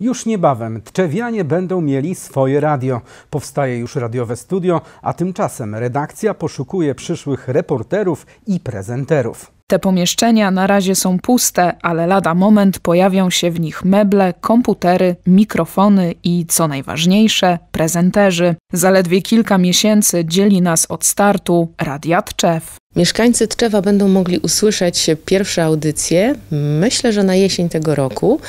Już niebawem tczewianie będą mieli swoje radio. Powstaje już radiowe studio, a tymczasem redakcja poszukuje przyszłych reporterów i prezenterów. Te pomieszczenia na razie są puste, ale lada moment pojawią się w nich meble, komputery, mikrofony i co najważniejsze prezenterzy. Zaledwie kilka miesięcy dzieli nas od startu Radia Tczew. Mieszkańcy Tczewa będą mogli usłyszeć pierwsze audycje, myślę, że na jesień tego roku.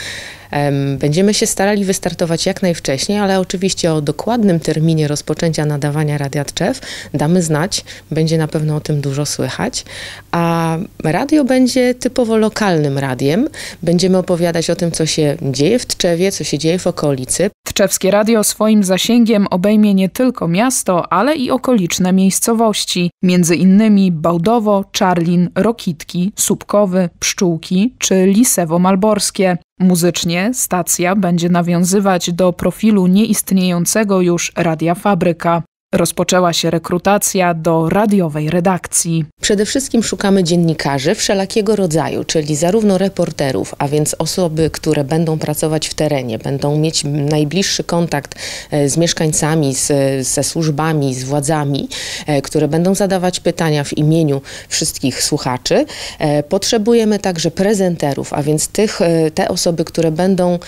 Będziemy się starali wystartować jak najwcześniej, ale oczywiście o dokładnym terminie rozpoczęcia nadawania Radia Tczew damy znać. Będzie na pewno o tym dużo słychać. A radio będzie typowo lokalnym radiem. Będziemy opowiadać o tym, co się dzieje w Tczewie, co się dzieje w okolicy. Tczewskie Radio swoim zasięgiem obejmie nie tylko miasto, ale i okoliczne miejscowości, między innymi Bałdowo, Czarlin, Rokitki, Słupkowy, Pszczółki czy Lisewo Malborskie. Muzycznie stacja będzie nawiązywać do profilu nieistniejącego już Radia Fabryka. Rozpoczęła się rekrutacja do radiowej redakcji. Przede wszystkim szukamy dziennikarzy wszelakiego rodzaju, czyli zarówno reporterów, a więc osoby, które będą pracować w terenie, będą mieć najbliższy kontakt e, z mieszkańcami, z, ze służbami, z władzami, e, które będą zadawać pytania w imieniu wszystkich słuchaczy. E, potrzebujemy także prezenterów, a więc tych, te osoby, które będą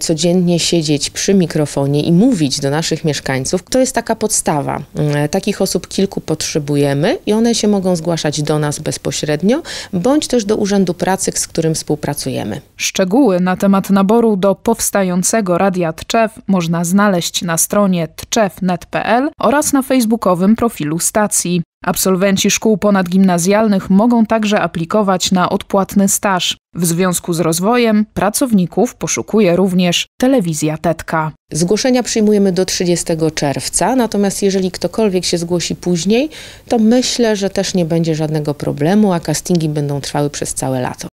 codziennie siedzieć przy mikrofonie i mówić do naszych mieszkańców. To jest taka podstawa E, takich osób kilku potrzebujemy i one się mogą zgłaszać do nas bezpośrednio, bądź też do Urzędu Pracy, z którym współpracujemy. Szczegóły na temat naboru do powstającego Radia Tczew można znaleźć na stronie tczew.net.pl oraz na facebookowym profilu stacji. Absolwenci szkół ponadgimnazjalnych mogą także aplikować na odpłatny staż. W związku z rozwojem pracowników poszukuje również telewizja Tetka. Zgłoszenia przyjmujemy do 30 czerwca, natomiast jeżeli ktokolwiek się zgłosi później, to myślę, że też nie będzie żadnego problemu, a castingi będą trwały przez całe lato.